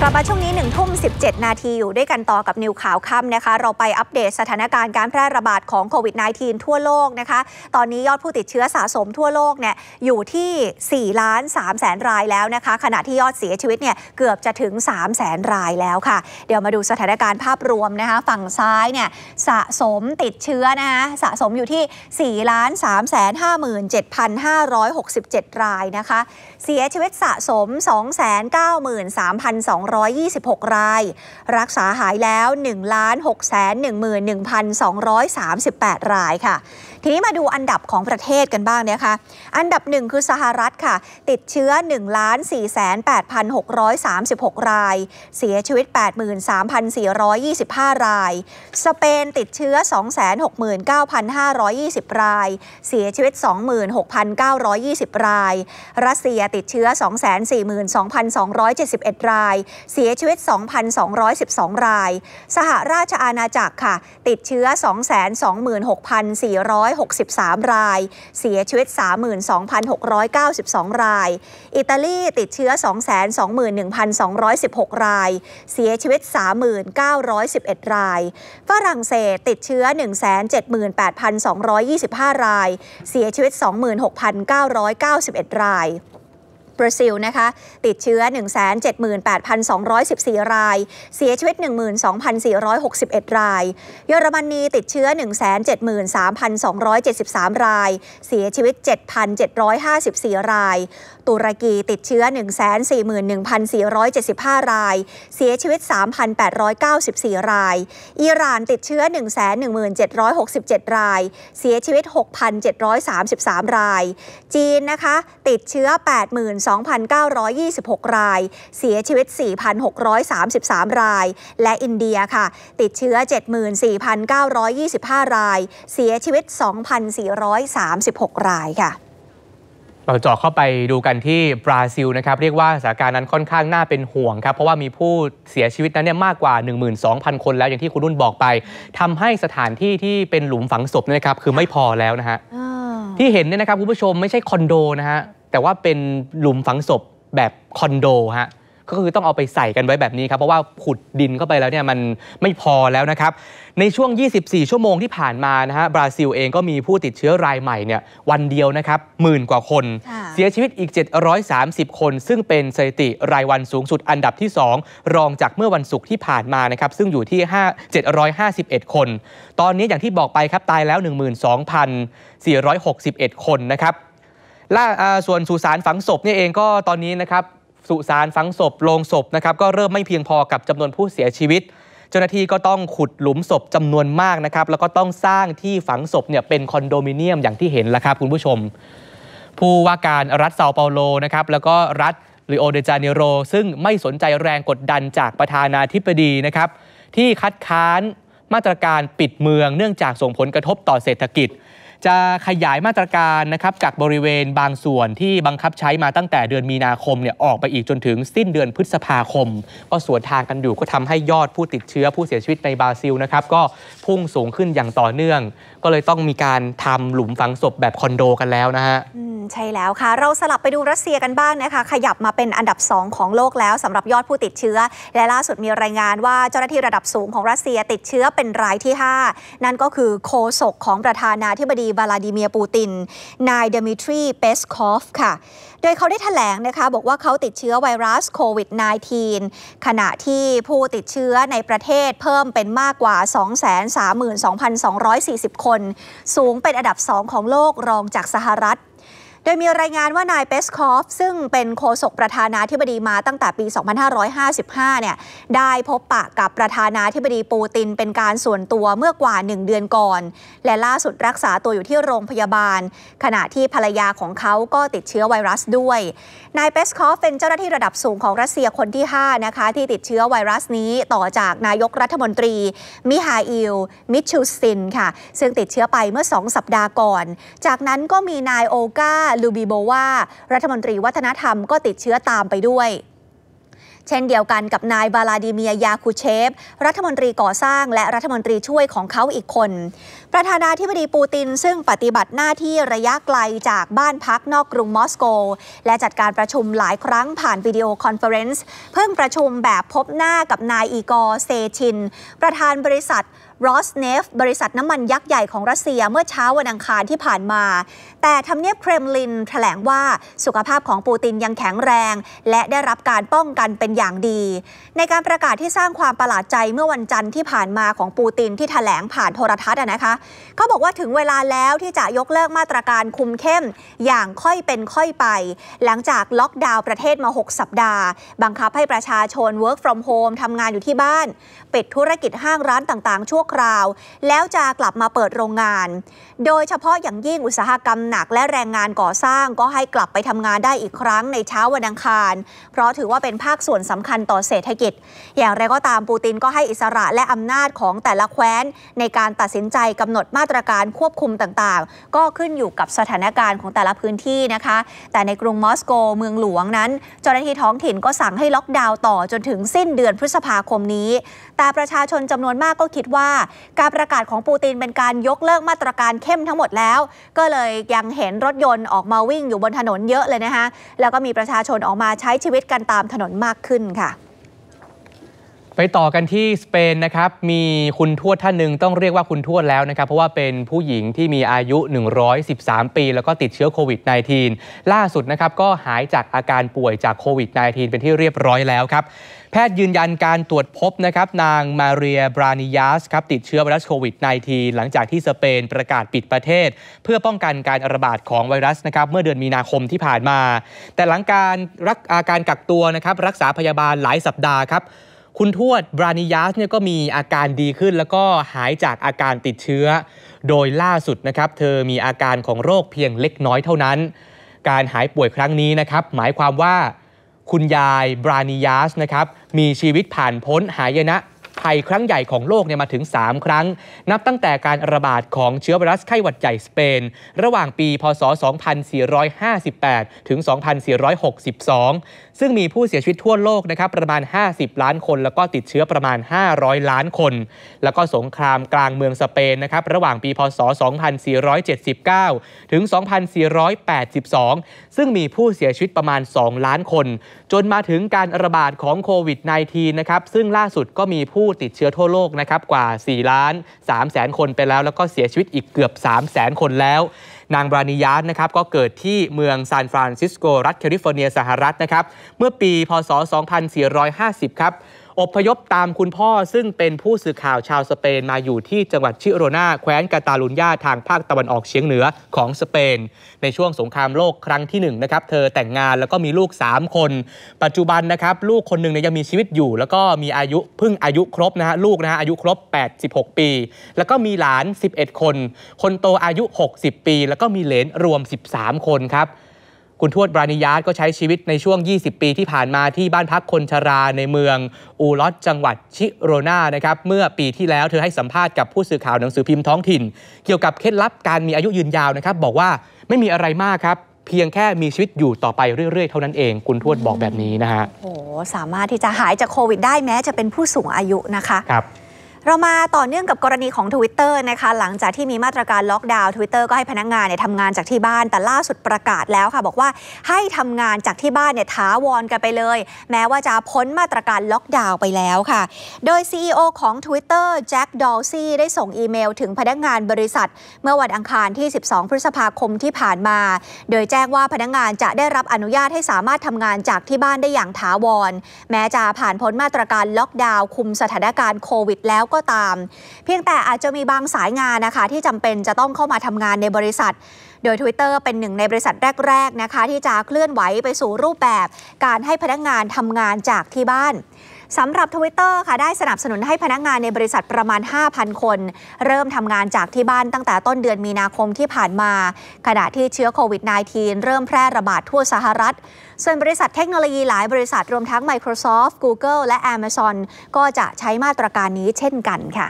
กลับมาช่วงนี้1นึ่ทุ่มสินาทีอยู่ด้วยกันต่อกับนิวข่าวค่ำนะคะ เราไปอัปเดตสถานการณ์การแพร่ระบาด ของโควิด -19 ทั่วโลกนะคะ ตอนนี้ยอดผู้ติดเชื้อสะสมทั่วโลกเนี่ยอยู่ที่4ล้าน3แสนรายแล้วนะคะ ขณะที่ยอดเสียชีวิตเนี่ยเกือบจะถึง 3 0 0แสนรายแล้วค่ะ เดี๋ยวมาดูสถานการณ์ภาพรวมนะคะ ฝั่งซ้ายเนี่ยสะสมติดเชื้อนะคะสะสมอยู่ที่4ล้าน3 5 7 5 6 7 รายนะคะ เสียชีวิตสะสม2 9 3 2 226 ราย รักษาหายแล้ว 1 6 1 1 2 3 8 รายค่ะ ทีนี้มาดูอันดับของประเทศกันบ้างนะคะอันดับหนึ่งคือสหรัฐค่ะ ติดเชื้อ 1 4 8 6 3 6 ราย เสียชีวิต 83,425 ราย สเปนติดเชื้อ 269,520 ราย เสียชีวิต 26,920 รายรัสเซียติดเชื้อ 242,271รายเสียชีวิต 2,212 ราย สหราชอาณาจักรค่ะ ติดเชื้อ 226,463 ราย เสียชีวิต 32,692 ราย อิตาลีติดเชื้อ 221,216 ราย เสียชีวิต 3,911 ราย ฝรั่งเศสติดเชื้อ 178,225 ราย เสียชีวิต 26,991 รายบราซิลนะคะติดเชื้อ 178,214 ราย เสียชีวิต 12,461 รายเยอรมนี ติดเชื้อ 173,273 ราย เสียชีวิต 7,754 ราย ตุรกีติดเชื้อ 141,475 ราย เสียชีวิต3,894 รายอิหร่านติดเชื้อ 117,67 ราย เสียชีวิต 6,733 ราย จีนนะคะติดเชื้อ8 2 2,926 ราย เสียชีวิต 4,633 ราย และอินเดียค่ะ ติดเชื้อ 74,925 ราย เสียชีวิต 2,436 รายค่ะ เราจาะเข้าไปดูกันที่บราซิลนะครับ เรียกว่าสถานการณ์นั้นค่อนข้างน่าเป็นห่วงครับ เพราะว่ามีผู้เสียชีวิตนั้นเนี่ยมากกว่า 12,000 คนแล้ว อย่างที่คุณรุ่นบอกไป ทำให้สถานที่ที่เป็นหลุมฝังศพนะครับคือไม่พอแล้วนะฮะที่เห็นเนี่ยนะครับคุณผู้ชมไม่ใช่คอนโดนะฮะแต่ว่าเป็นหลุมฝังศพแบบคอนโดฮะ ก็คือต้องเอาไปใส่กันไว้แบบนี้ครับ เพราะว่าขุดดินเข้าไปแล้วเนี่ยมันไม่พอแล้วนะครับ ในช่วง 24 ชั่วโมงที่ผ่านมานะฮะ บราซิลเองก็มีผู้ติดเชื้อรายใหม่เนี่ยวันเดียวนะครับหมื่นกว่าคน เสียชีวิตอีก 730 คน ซึ่งเป็นสถิติรายวันสูงสุดอันดับที่ 2 รองจากเมื่อวันศุกร์ที่ผ่านมานะครับ ซึ่งอยู่ที่ 5 751 คน ตอนนี้อย่างที่บอกไปครับตายแล้ว 12,461 คนนะครับล่าส่วนสุสานฝังศพนี่เองก็ตอนนี้นะครับสุสานฝังศพโลงศพนะครับ ก็เริ่มไม่เพียงพอกับจำนวนผู้เสียชีวิต เจ้าหน้าที่ก็ต้องขุดหลุมศพจำนวนมากนะครับแล้วก็ต้องสร้างที่ฝังศพเนี่ยเป็นคอนโดมิเนียมอย่างที่เห็นแล้วครับคุณผู้ชม ผู้ว่าการรัฐเซาเปาโลนะครับแล้วก็รัฐริโอเดจาเนโร ซึ่งไม่สนใจแรงกดดันจากประธานาธิบดีนะครับที่คัดค้านมาตรการปิดเมืองเนื่องจากส่งผลกระทบต่อเศรษฐกิจจะขยายมาตรการนะครับจากบริเวณบางส่วนที่บังคับใช้มาตั้งแต่เดือนมีนาคมเนี่ยออกไปอีกจนถึงสิ้นเดือนพฤษภาคม ก็สวนทางกันอยู่ ก็ทำให้ยอดผู้ติดเชื้อผู้เสียชีวิตในบราซิลนะครับก็พุ่งสูงขึ้นอย่างต่อเนื่อง ก็เลยต้องมีการทำหลุมฝังศพแบบคอนโดกันแล้วนะฮะใช่แล้วค่ะ เราสลับไปดูรัสเซียกันบ้างนะคะ ขยับมาเป็นอันดับ 2 ของโลกแล้ว สำหรับยอดผู้ติดเชื้อ และล่าสุดมีรายงานว่าเจ้าหน้าที่ระดับสูงของรัสเซียติดเชื้อเป็นรายที่ 5 นั่นก็คือโคศกของประธานาธิบดีวลาดิเมียร์ปูติน นายเดมิทรีเปสคอฟค่ะ โดยเขาได้ถแถลงนะคะ บอกว่าเขาติดเชื้อไวรัสโควิด -19 ขณะที่ผู้ติดเชื้อในประเทศเพิ่มเป็นมากกว่า232,240 คน สูงเป็นอันดับ 2 ของโลกรองจากสหรัฐดยมีรายงานว่านายเปสคอฟ ซึ่งเป็นโฆษกประธานาธิบดีมาตั้งแต่ปี 2555 เนี่ยได้พบปะกับประธานาธิบดีปูติน เป็นการส่วนตัวเมื่อกว่า 1 เดือนก่อน และล่าสุดรักษาตัวอยู่ที่โรงพยาบาล ขณะที่ภรรยาของเขาก็ติดเชื้อไวรัสด้วย นายเปสคอฟเป็นเจ้าหน้าที่ระดับสูงของรัสเซียคนที่ 5 นะคะที่ติดเชื้อไวรัสนี้ต่อจากนายกรัฐมนตรีมิฮาอิลมิชูซินค่ะซึ่งติดเชื้อไปเมื่อ 2 สัปดาห์ก่อน จากนั้นก็มีนายโอกาลูบีโบวารัฐมนตรีวัฒนธรรมก็ติดเชื้อตามไปด้วย เช่นเดียวกันกับนายบาลาดิเมียยาคูเชฟ รัฐมนตรีก่อสร้างและรัฐมนตรีช่วยของเขาอีกคน ประธานาธิบดีปูติน ซึ่งปฏิบัติหน้าที่ระยะไกลจากบ้านพักนอกกรุงมอสโก และจัดการประชุมหลายครั้งผ่านวิดีโอคอนเฟอเรนซ์เพิ่งประชุมแบบพบหน้ากับนายอีกอร์เซชิน ประธานบริษัทรอสเนฟบริษัทน้ำมันยักษ์ใหญ่ของรัสเซียเมื่อเช้าวันอังคารที่ผ่านมา แต่ทำเนียบเครมลิน แถลงว่าสุขภาพของปูตินยังแข็งแรง และได้รับการป้องกันเป็นอย่างดี ในการประกาศที่สร้างความประหลาดใจเมื่อวันจันทร์ที่ผ่านมาของปูตินที่แถลงผ่านโทรทัศน์นะคะเขาบอกว่าถึงเวลาแล้วที่จะยกเลิกมาตรการคุมเข้ม อย่างค่อยเป็นค่อยไป หลังจากล็อกดาวน์ประเทศมา 6 สัปดาห์ บังคับให้ประชาชน work from home ทำงานอยู่ที่บ้านปิดธุรกิจห้างร้านต่างๆชั่วคราวแล้วจะกลับมาเปิดโรงงาน โดยเฉพาะอย่างยิ่งอุตสาหกรรมหนักและแรงงานก่อสร้างก็ให้กลับไปทำงานได้อีกครั้งในเช้าวันอังคาร เพราะถือว่าเป็นภาคส่วนสำคัญต่อเศรษฐกิจ อย่างไรก็ตามปูตินก็ให้อิสระและอำนาจของแต่ละแคว้น ในการตัดสินใจกำหนดมาตรการควบคุมต่างๆ ก็ขึ้นอยู่กับสถานการณ์ของแต่ละพื้นที่นะคะ แต่ในกรุงมอสโกเมืองหลวงนั้นเจ้าหน้าที่ท้องถิ่นก็สั่งให้ล็อกดาวน์ต่อจนถึงสิ้นเดือนพฤษภาคมนี้ แต่ประชาชนจำนวนมากก็คิดว่าการประกาศของปูตินเป็นการยกเลิกมาตรการเข้มทั้งหมดแล้ว ก็เลยยังเห็นรถยนต์ออกมาวิ่งอยู่บนถนนเยอะเลยนะคะแล้วก็มีประชาชนออกมาใช้ชีวิตกันตามถนนมากขึ้นค่ะไปต่อกันที่สเปนนะครับ มีคุณทวดท่านหนึ่งต้องเรียกว่าคุณทวดแล้วนะครับ เพราะว่าเป็นผู้หญิงที่มีอายุ 113 ปี แล้วก็ติดเชื้อโควิด -19 ล่าสุดนะครับ ก็หายจากอาการป่วยจากโควิด -19 เป็นที่เรียบร้อยแล้วครับ แพทย์ยืนยันการตรวจพบนะครับนางมาเรียบรานิยาสครับติดเชื้อไวรัสโควิด -19 หลังจากที่สเปนประกาศปิดประเทศ เพื่อป้องกันการระบาดของไวรัสนะครับเมื่อเดือนมีนาคมที่ผ่านมา แต่หลังการรักอาการกักตัวนะครับรักษาพยาบาลหลายสัปดาห์ครับคุณทวด บรานิยัสเนี่ยก็มีอาการดีขึ้นแล้วก็หายจากอาการติดเชื้อ โดยล่าสุดนะครับเธอมีอาการของโรคเพียงเล็กน้อยเท่านั้น การหายป่วยครั้งนี้นะครับหมายความว่าคุณยายบรานิยัสนะครับมีชีวิตผ่านพ้นหายนะภัยครั้งใหญ่ของโลกเนี่ยมาถึง 3 ครั้ง นับตั้งแต่การระบาดของเชื้อไวรัสไข้หวัดใหญ่สเปน ระหว่างปีพศ 2458 ถึง 2462 ซึ่งมีผู้เสียชีวิตทั่วโลกนะครับประมาณ 50 ล้านคนแล้วก็ติดเชื้อประมาณ 500 ล้านคน แล้วก็สงครามกลางเมืองสเปนนะครับระหว่างปี พศ 2479 ถึง 2482 ซึ่งมีผู้เสียชีวิตประมาณ 2 ล้านคน จนมาถึงการระบาดของโควิด -19 นะครับซึ่งล่าสุดก็มีผูู้้ติดเชื้อทั่วโลกนะครับกว่า 4 ล้าน 3 แสนคนไปแล้วแล้วก็เสียชีวิตอีกเกือบ 3 แสนคนแล้ว นางบรานิยานนะครับก็เกิดที่เมืองซานฟรานซิสโกรัฐแคลิฟอร์เนียสหรัฐนะครับ เมื่อปีพศ 2450 ครับอพยพตามคุณพ่อซึ่งเป็นผู้สื่อข่าวชาวสเปนมาอยู่ที่จังหวัดชิโรนาแคว้นกาตาลุญญาทางภาคตะวันออกเฉียงเหนือของสเปน ในช่วงสงครามโลกครั้งที่1นนะครับเธอแต่งงานแล้วก็มีลูก 3 คน ปัจจุบันนะครับลูกคนหนึ่งเนี่ยยังมีชีวิตอยู่ แล้วก็มีอายุเพิ่งอายุครบนะฮะลูกนะฮะอายุครบ86ปี แล้วก็มีหลาน 11 คน คนโตอายุ 60 ปี แล้วก็มีเหลนรวม 13 คนครับคุณทวดบรานิยาตก็ใช้ชีวิตในช่วง 20 ปีที่ผ่านมาที่บ้านพักคนชราในเมืองอูลอตจังหวัดชิโรนานะครับเมื่อปีที่แล้วเธอให้สัมภาษณ์กับผู้สื่อข่าว หนังสือพิมพ์ท้องถิ่นเกี่ยวกับเคล็ดลับการมีอายุยืนยาวนะครับบอกว่าไม่มีอะไรมากครับ เพียงแค่มีชีวิตอยู่ต่อไปเรื่อย ๆ เท่านั้นเอง คุณทวดบอกแบบนี้นะฮะโอ้สามารถที่จะหายจากโควิดได้แม้ จะเป็นผู้สูงอายุนะคะครับเรามาต่อเนื่องกับกรณีของ Twitter นะคะ หลังจากที่มีมาตรการล็อกดาวน์ิตเตอร์ก็ให้พนักงงานเนี่ยทำงานจากที่บ้านแต่ล่าสุดประกาศแล้วค่ะ บอกว่าให้ทำงานจากที่บ้านเนี่ยท้าวอนกันไปเลย แม้ว่าจะพ้นมาตรการล็อกดาวน์ไปแล้วค่ะ โดย CEO ของ Twitter แจ็คดอลซี่ได้ส่งอีเมลถึงพนักงานบริษัท เมื่อวันอังคารที่ 12 พฤษภาคมที่ผ่านมา โดยแจ้งว่าพนักงานจะได้รับอนุญาตให้สามารถทำงานจากที่บ้านได้อย่างถาวรแม้จะผ่านพ้นมาตรการล็อกดาวน์คุมสถานการณ์โควิดแล้วก็็ตามเพียงแต่อาจจะมีบางสายงานนะคะ ที่จำเป็นจะต้องเข้ามาทำงานในบริษัท โดย Twitter เป็นหนึ่งในบริษัทแรก ๆ นะคะ ที่จะเคลื่อนไหวไปสู่รูปแบบ การให้พนักงานทำงานจากที่บ้านสำหรับ Twitter ค่ะได้สนับสนุนให้พนักงานในบริษัทประมาณ 5,000 คน เริ่มทำงานจากที่บ้านตั้งแต่ต้นเดือนมีนาคมที่ผ่านมา ขณะที่เชื้อโควิด -19 เริ่มแพร่ระบาดทั่วสหรัฐ ส่วนบริษัทเทคโนโลยีหลายบริษัทรวมทั้ง Microsoft Google และ Amazon ก็จะใช้มาตรการนี้เช่นกันค่ะ